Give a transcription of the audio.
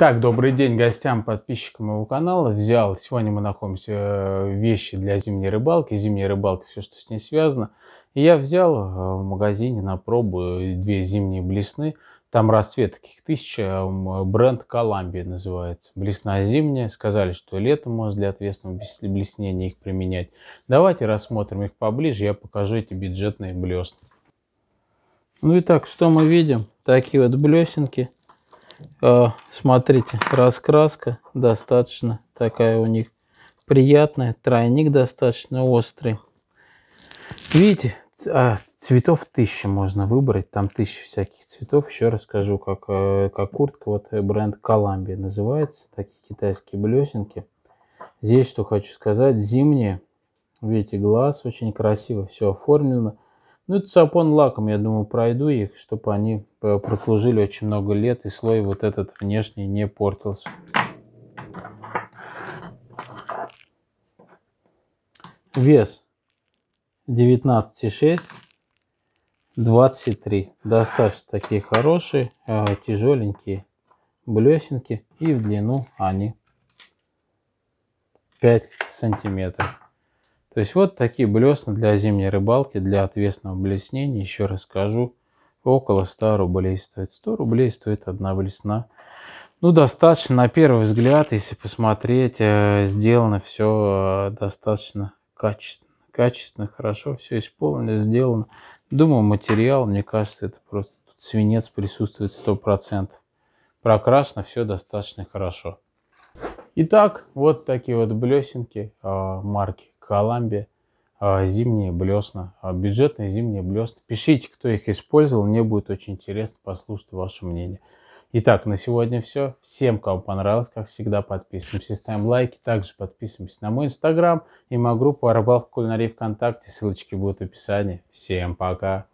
Итак, добрый день гостям, подписчикам моего канала. Взял, сегодня мы находимся э, вещи для зимней рыбалки, зимняя рыбалка, все, что с ней связано. И я взял э, в магазине на пробу э, две зимние блесны. Там расцвет таких тысяч, бренд Колумбия называется. Блесна зимняя, сказали, что летом можно для ответственного блеснения их применять. Давайте рассмотрим их поближе, я покажу эти бюджетные блесны. Ну и так, что мы видим? Такие вот блесенки – Э, смотрите, раскраска достаточно такая у них приятная. Тройник достаточно острый. Видите, а, цветов тысячи можно выбрать. Там тысячи всяких цветов. Еще расскажу, как, э, как куртка. Вот бренд Columbia называется. Такие китайские блесенки. Здесь что хочу сказать. Зимние. Видите, глаз очень красиво. Все оформлено. Ну, это сапон лаком, я думаю, пройду их, чтобы они э, прослужили очень много лет, и слой вот этот внешний не портился. Вес 19,6, 23. Достаточно такие хорошие, э, тяжеленькие блесенки. И в длину они 5 сантиметров. То есть вот такие блесна для зимней рыбалки, для отвесного блеснения, еще расскажу, около 100 рублей стоит. 100 рублей стоит одна блесна. Ну, достаточно, на первый взгляд, если посмотреть, э, сделано все э, достаточно качественно. Качественно, хорошо, все исполнено, сделано. Думаю, материал, мне кажется, это просто тут свинец присутствует 100%. Прокрашено все достаточно хорошо. Итак, вот такие вот блесенки а, марки Халамбе, а, зимние блесна, а, бюджетные зимние блесна. Пишите, кто их использовал, мне будет очень интересно послушать ваше мнение. Итак, на сегодня все. Всем, кому понравилось, как всегда, подписываемся, ставим лайки. Также подписываемся на мой инстаграм и мою группу Арбалка Кулинарии ВКонтакте. Ссылочки будут в описании. Всем пока!